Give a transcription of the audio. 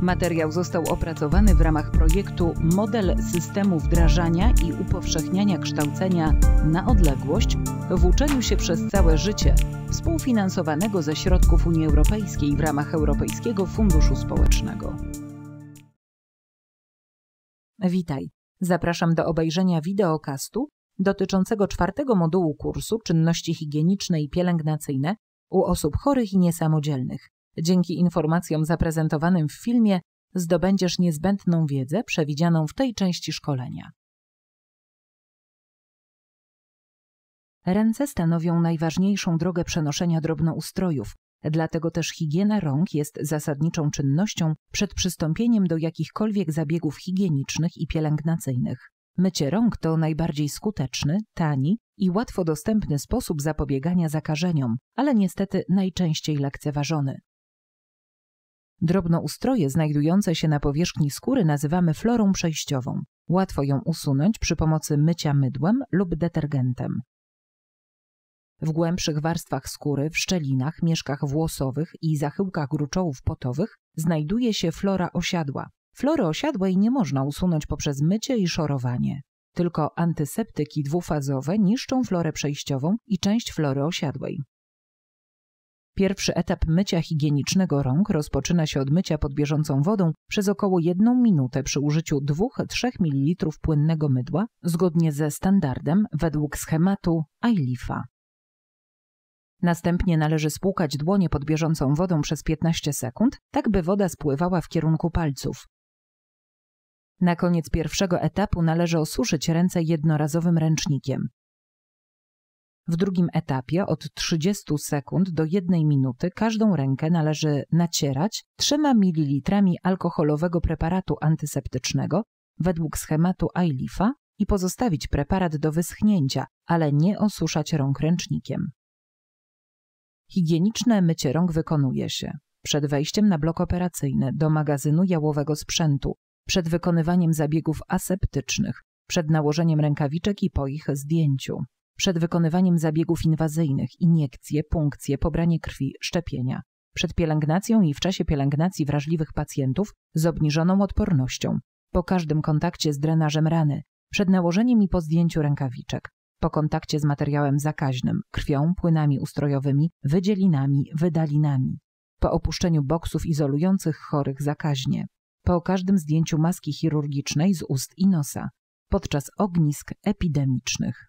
Materiał został opracowany w ramach projektu Model systemu wdrażania i upowszechniania kształcenia na odległość w uczeniu się przez całe życie, współfinansowanego ze środków Unii Europejskiej w ramach Europejskiego Funduszu Społecznego. Witaj. Zapraszam do obejrzenia wideokastu dotyczącego czwartego modułu kursu Czynności higieniczne i pielęgnacyjne u osób chorych i niesamodzielnych Dzięki informacjom zaprezentowanym w filmie zdobędziesz niezbędną wiedzę przewidzianą w tej części szkolenia. Ręce stanowią najważniejszą drogę przenoszenia drobnoustrojów, dlatego też higiena rąk jest zasadniczą czynnością przed przystąpieniem do jakichkolwiek zabiegów higienicznych i pielęgnacyjnych. Mycie rąk to najbardziej skuteczny, tani i łatwo dostępny sposób zapobiegania zakażeniom, ale niestety najczęściej lekceważony. Drobnoustroje znajdujące się na powierzchni skóry nazywamy florą przejściową. Łatwo ją usunąć przy pomocy mycia mydłem lub detergentem. W głębszych warstwach skóry, w szczelinach, mieszkach włosowych i zachyłkach gruczołów potowych znajduje się flora osiadła. Flory osiadłej nie można usunąć poprzez mycie i szorowanie. Tylko antyseptyki dwufazowe niszczą florę przejściową i część flory osiadłej. Pierwszy etap mycia higienicznego rąk rozpoczyna się od mycia pod bieżącą wodą przez około 1 minutę przy użyciu 2-3 ml płynnego mydła zgodnie ze standardem według schematu ILIFA. Następnie należy spłukać dłonie pod bieżącą wodą przez 15 sekund, tak by woda spływała w kierunku palców. Na koniec pierwszego etapu należy osuszyć ręce jednorazowym ręcznikiem. W drugim etapie od 30 sekund do 1 minuty każdą rękę należy nacierać 3 ml alkoholowego preparatu antyseptycznego według schematu ILIFA i pozostawić preparat do wyschnięcia, ale nie osuszać rąk ręcznikiem. Higieniczne mycie rąk wykonuje się przed wejściem na blok operacyjny, do magazynu jałowego sprzętu, przed wykonywaniem zabiegów aseptycznych, przed nałożeniem rękawiczek i po ich zdjęciu przed wykonywaniem zabiegów inwazyjnych, iniekcje, punkcje, pobranie krwi, szczepienia, przed pielęgnacją i w czasie pielęgnacji wrażliwych pacjentów z obniżoną odpornością, po każdym kontakcie z drenażem rany, przed nałożeniem i po zdjęciu rękawiczek, po kontakcie z materiałem zakaźnym, krwią, płynami ustrojowymi, wydzielinami, wydalinami, po opuszczeniu boksów izolujących chorych zakaźnie, po każdym zdjęciu maski chirurgicznej z ust i nosa, podczas ognisk epidemicznych.